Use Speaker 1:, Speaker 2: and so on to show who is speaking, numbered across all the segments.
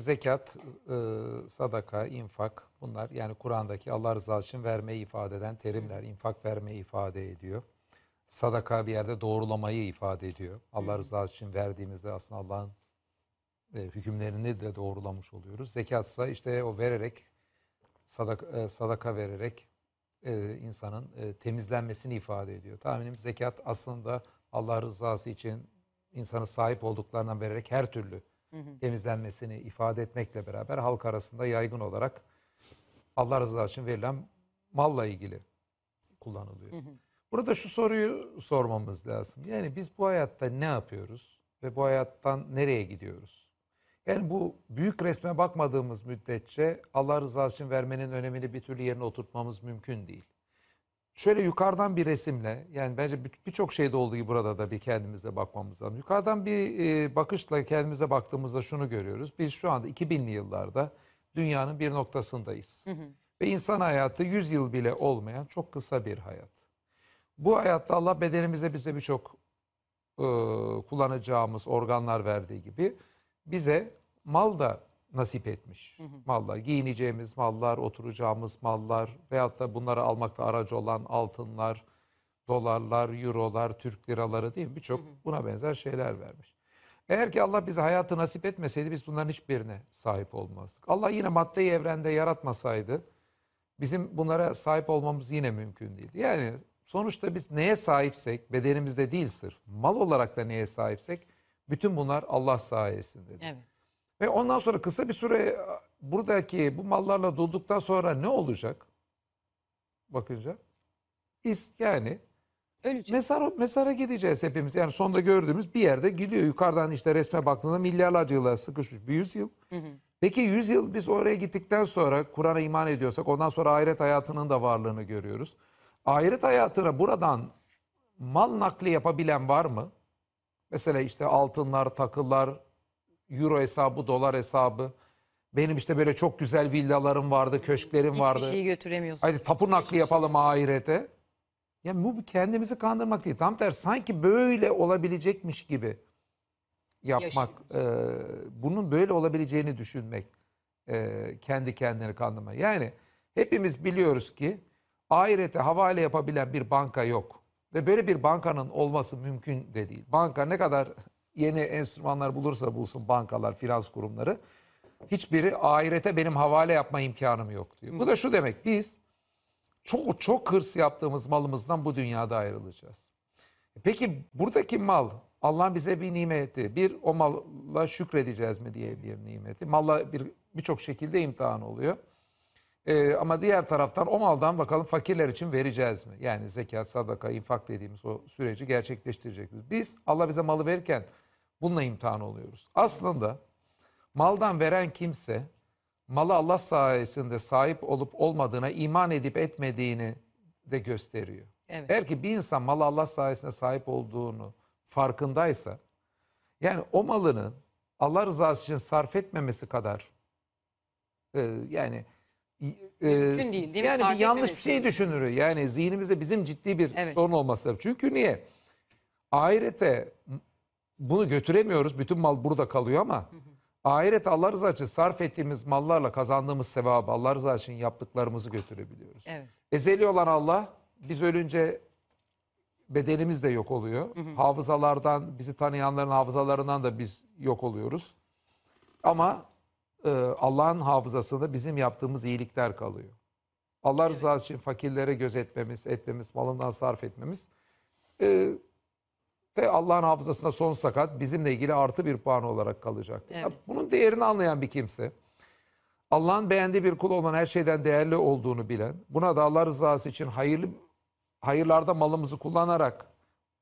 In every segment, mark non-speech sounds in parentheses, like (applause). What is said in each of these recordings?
Speaker 1: zekat, e, sadaka, infak bunlar yani Kur'an'daki Allah rızası için vermeyi ifade eden terimler. İnfak vermeyi ifade ediyor. Sadaka bir yerde doğrulamayı ifade ediyor. Allah rızası için verdiğimizde aslında Allah'ın e, hükümlerini de doğrulamış oluyoruz. Zekat ise işte o vererek, sadaka, e, sadaka vererek e, insanın e, temizlenmesini ifade ediyor. Tahminim zekat aslında Allah rızası için insanı sahip olduklarından vererek her türlü temizlenmesini ifade etmekle beraber halk arasında yaygın olarak Allah rızası için verilen malla ilgili kullanılıyor. Burada şu soruyu sormamız lazım. Yani biz bu hayatta ne yapıyoruz ve bu hayattan nereye gidiyoruz? Yani bu büyük resme bakmadığımız müddetçe Allah rızası için vermenin önemini bir türlü yerine oturtmamız mümkün değil. Şöyle yukarıdan bir resimle yani bence birçok şeyde olduğu gibi burada da bir kendimize bakmamız lazım. Yukarıdan bir e, bakışla kendimize baktığımızda şunu görüyoruz. Biz şu anda 2000'li yıllarda dünyanın bir noktasındayız. Hı hı. Ve insan hayatı 100 yıl bile olmayan çok kısa bir hayat. Bu hayatta Allah bedenimize bize birçok e, kullanacağımız organlar verdiği gibi bize mal da nasip etmiş hı hı. mallar. Giyineceğimiz mallar, oturacağımız mallar veyahut da bunları almakta aracı olan altınlar, dolarlar, eurolar, Türk liraları değil mi? Birçok buna benzer şeyler vermiş. Eğer ki Allah bize hayatı nasip etmeseydi biz bunların hiçbirine sahip olmazdık. Allah yine maddeyi evrende yaratmasaydı bizim bunlara sahip olmamız yine mümkün değildi. Yani sonuçta biz neye sahipsek bedenimizde değil sırf mal olarak da neye sahipsek bütün bunlar Allah sayesindedir. Evet. Ve ondan sonra kısa bir süre e, buradaki bu mallarla dolduktan sonra ne olacak? Bakınca. İs, yani Ölecek. Mezar, mezara gideceğiz hepimiz. Yani sonda gördüğümüz bir yerde gidiyor. Yukarıdan işte resme baktığında milyarlarca yıllar sıkışmış bir yüzyıl. Hı hı. Peki yüzyıl biz oraya gittikten sonra Kur'an'a iman ediyorsak ondan sonra ahiret hayatının da varlığını görüyoruz. Ahiret hayatına buradan mal nakli yapabilen var mı? Mesela işte altınlar, takılar, euro hesabı, dolar hesabı. Benim işte böyle çok güzel villalarım vardı, köşklerim Hiçbir vardı. Hiçbir şeyi götüremiyorsun. Hadi tapu nakli şey. yapalım ahirete. Ya bu kendimizi kandırmak değil. Tam tersi sanki böyle olabilecekmiş gibi yapmak. E, bunun böyle olabileceğini düşünmek. E, kendi kendini kandırmak. Yani hepimiz biliyoruz ki ahirete havale yapabilen bir banka yok. Ve böyle bir bankanın olması mümkün de değil. Banka ne kadar yeni enstrümanlar bulursa bulsun bankalar, finans kurumları hiçbiri ahirete benim havale yapma imkanım yok diyor. Bu da şu demek biz çok çok hırs yaptığımız malımızdan bu dünyada ayrılacağız. E peki buradaki mal Allah'ın bize bir nimeti. Bir o malla şükredeceğiz mi diye bir nimeti. Malla bir birçok şekilde imtihan oluyor. E, ama diğer taraftan o maldan bakalım fakirler için vereceğiz mi? Yani zekat, sadaka, infak dediğimiz o süreci gerçekleştirecek miyiz? Biz Allah bize malı verirken bununla imtihan oluyoruz. Aslında maldan veren kimse malı Allah sayesinde sahip olup olmadığına iman edip etmediğini de gösteriyor. Evet. Eğer ki bir insan malı Allah sayesinde sahip olduğunu farkındaysa yani o malının Allah rızası için sarf etmemesi kadar e, yani e, Mümkün değil, değil mi? yani bir yanlış bir şey düşünürü, Yani zihnimizde bizim ciddi bir Evet. sorun olması lazım. Çünkü niye? Ahirete bunu götüremiyoruz. Bütün mal burada kalıyor ama ahiret Allah rızası için sarf ettiğimiz mallarla kazandığımız sevabı Allah rızası için yaptıklarımızı götürebiliyoruz. Evet. Ezeli olan Allah biz ölünce bedenimiz de yok oluyor. Hafızalardan bizi tanıyanların hafızalarından da biz yok oluyoruz. Ama e, Allah'ın hafızasında bizim yaptığımız iyilikler kalıyor. Allah evet. rızası için fakirlere gözetmemiz, etmemiz, malından sarf etmemiz e, ve Allah'ın hafızasına son sakat bizimle ilgili artı bir puan olarak kalacak. Evet. Ya, bunun değerini anlayan bir kimse, Allah'ın beğendiği bir kul olan her şeyden değerli olduğunu bilen, buna da Allah rızası için hayırlı hayırlarda malımızı kullanarak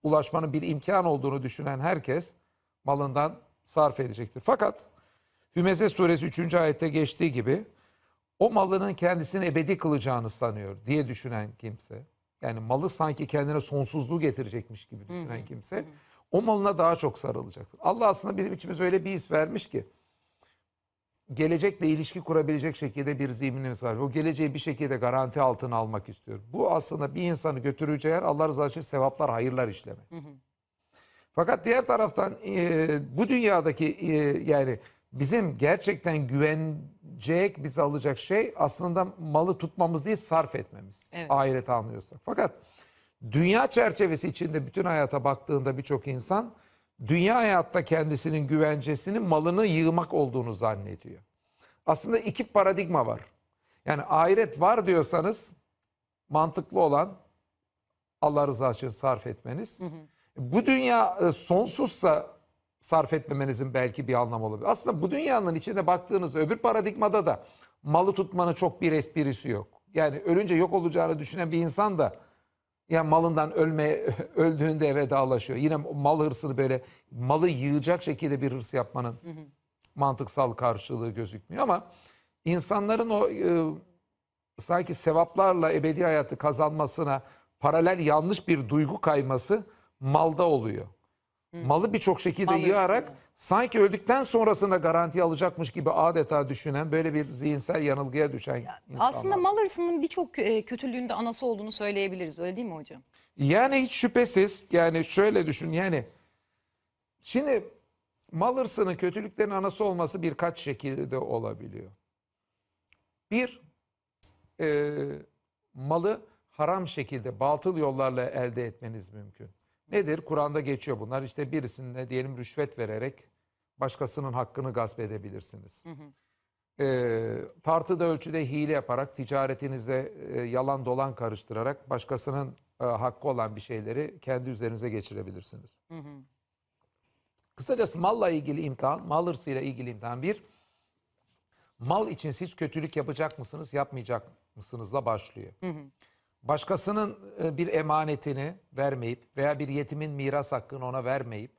Speaker 1: ulaşmanın bir imkan olduğunu düşünen herkes malından sarf edecektir. Fakat Hümeze suresi 3. ayette geçtiği gibi o malının kendisini ebedi kılacağını sanıyor diye düşünen kimse. Yani malı sanki kendine sonsuzluğu getirecekmiş gibi düşünen kimse o malına daha çok sarılacaktır. Allah aslında bizim içimize öyle bir his vermiş ki gelecekle ilişki kurabilecek şekilde bir zihnimiz var. O geleceği bir şekilde garanti altına almak istiyor. Bu aslında bir insanı götüreceği yer Allah rızası için sevaplar, hayırlar işleme. Fakat diğer taraftan e, bu dünyadaki e, yani bizim gerçekten güvenecek, bizi alacak şey aslında malı tutmamız değil sarf etmemiz. Evet. Ahirete anlıyorsak. Fakat dünya çerçevesi içinde bütün hayata baktığında birçok insan dünya hayatta kendisinin güvencesinin malını yığmak olduğunu zannediyor. Aslında iki paradigma var. Yani ahiret var diyorsanız mantıklı olan Allah rızası için sarf etmeniz. Hı hı. Bu dünya e, sonsuzsa sarf etmemenizin belki bir anlamı olabilir. Aslında bu dünyanın içine baktığınızda öbür paradigmada da malı tutmanın çok bir esprisi yok. Yani ölünce yok olacağını düşünen bir insan da yani malından ölme (laughs) öldüğünde eve vedalaşıyor. Yine mal hırsını böyle malı yığacak şekilde bir hırs yapmanın hı hı. mantıksal karşılığı gözükmüyor ama insanların o e, sanki sevaplarla ebedi hayatı kazanmasına paralel yanlış bir duygu kayması malda oluyor. Malı birçok şekilde Mal yığarak sanki öldükten sonrasında garanti alacakmış gibi adeta düşünen böyle bir zihinsel yanılgıya düşen insanlar. Aslında mal hırsının birçok e, kötülüğünde anası olduğunu söyleyebiliriz öyle değil mi hocam? Yani hiç şüphesiz yani şöyle düşün yani şimdi mal hırsının kötülüklerin anası olması birkaç şekilde olabiliyor. Bir e, malı haram şekilde batıl yollarla elde etmeniz mümkün. Nedir? Kur'an'da geçiyor bunlar. İşte birisine diyelim rüşvet vererek başkasının hakkını gasp edebilirsiniz. Hı hı. E, tartıda ölçüde hile yaparak, ticaretinize e, yalan dolan karıştırarak başkasının e, hakkı olan bir şeyleri kendi üzerinize geçirebilirsiniz. Hı hı. Kısacası malla ilgili imtihan, mal hırsıyla ilgili imtihan bir, mal için siz kötülük yapacak mısınız, yapmayacak mısınızla başlıyor. Hı hı başkasının e, bir emanetini vermeyip veya bir yetimin miras hakkını ona vermeyip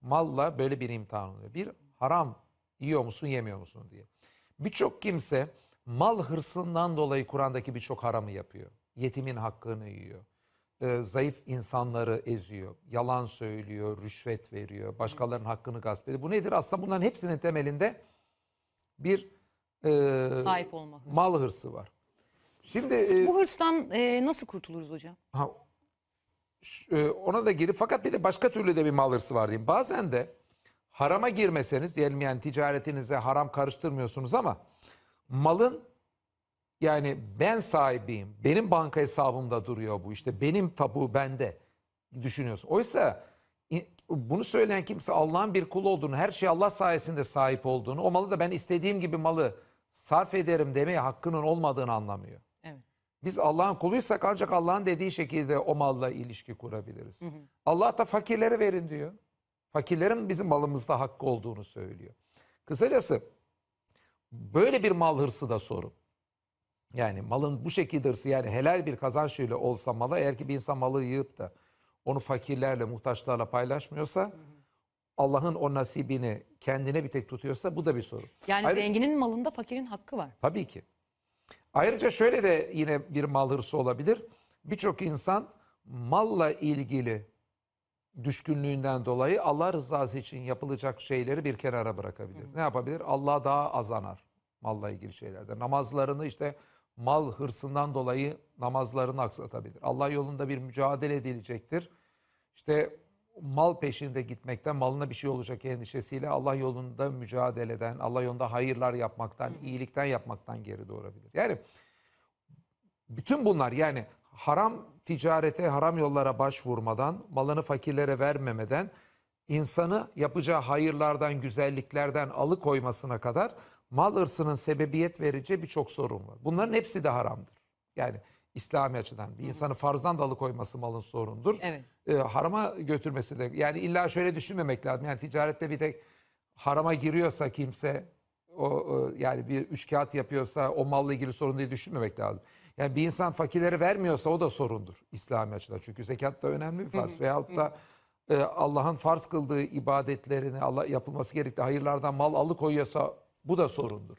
Speaker 1: malla böyle bir imtihan oluyor. Bir haram yiyor musun yemiyor musun diye. Birçok kimse mal hırsından dolayı Kur'an'daki birçok haramı yapıyor. Yetimin hakkını yiyor. E, zayıf insanları eziyor. Yalan söylüyor, rüşvet veriyor, başkalarının hakkını gasp ediyor. Bu nedir? Aslında bunların hepsinin temelinde bir e, sahip olma hırsı. mal hırsı var. Şimdi e, Bu hırstan e, nasıl kurtuluruz hocam? ha, ş- e, ona da girip fakat bir de başka türlü de bir mal hırsı var diyeyim. Bazen de harama girmeseniz diyelim yani ticaretinize haram karıştırmıyorsunuz ama malın yani ben sahibiyim, benim banka hesabımda duruyor bu işte, benim tabu bende düşünüyorsun. Oysa bunu söyleyen kimse Allah'ın bir kulu olduğunu, her şey Allah sayesinde sahip olduğunu, o malı da ben istediğim gibi malı sarf ederim demeye hakkının olmadığını anlamıyor. Biz Allah'ın kuluysak ancak Allah'ın dediği şekilde o malla ilişki kurabiliriz. Hı hı. Allah da fakirlere verin diyor. Fakirlerin bizim malımızda hakkı olduğunu söylüyor. Kısacası böyle bir mal hırsı da sorun. Yani malın bu şekilde hırsı yani helal bir kazanç kazançıyla olsa mala eğer ki bir insan malı yığıp da onu fakirlerle, muhtaçlarla paylaşmıyorsa Allah'ın o nasibini kendine bir tek tutuyorsa bu da bir sorun. Yani Hayır, zenginin malında fakirin hakkı var. Tabii ki. Ayrıca şöyle de yine bir mal hırsı olabilir. Birçok insan malla ilgili düşkünlüğünden dolayı Allah rızası için yapılacak şeyleri bir kenara bırakabilir. Hı. Ne yapabilir? Allah daha azanar malla ilgili şeylerde. Namazlarını işte mal hırsından dolayı namazlarını aksatabilir. Allah yolunda bir mücadele edilecektir. İşte mal peşinde gitmekten, malına bir şey olacak endişesiyle Allah yolunda mücadeleden, Allah yolunda hayırlar yapmaktan, iyilikten yapmaktan geri doğurabilir. Yani bütün bunlar yani haram ticarete, haram yollara başvurmadan, malını fakirlere vermemeden, insanı yapacağı hayırlardan, güzelliklerden alıkoymasına kadar mal hırsının sebebiyet vereceği birçok sorun var. Bunların hepsi de haramdır. Yani İslami açıdan. Bir insanı farzdan dalı koyması malın sorundur. Evet. E, harama götürmesi de. Yani illa şöyle düşünmemek lazım. Yani ticarette bir tek harama giriyorsa kimse o, o yani bir üç kağıt yapıyorsa o malla ilgili sorun diye düşünmemek lazım. Yani bir insan fakirlere vermiyorsa o da sorundur İslami açıdan. Çünkü zekat da önemli bir farz. Hı hı. Veyahut da e, Allah'ın farz kıldığı ibadetlerini, Allah yapılması gerektiği hayırlardan mal alıkoyuyorsa bu da sorundur.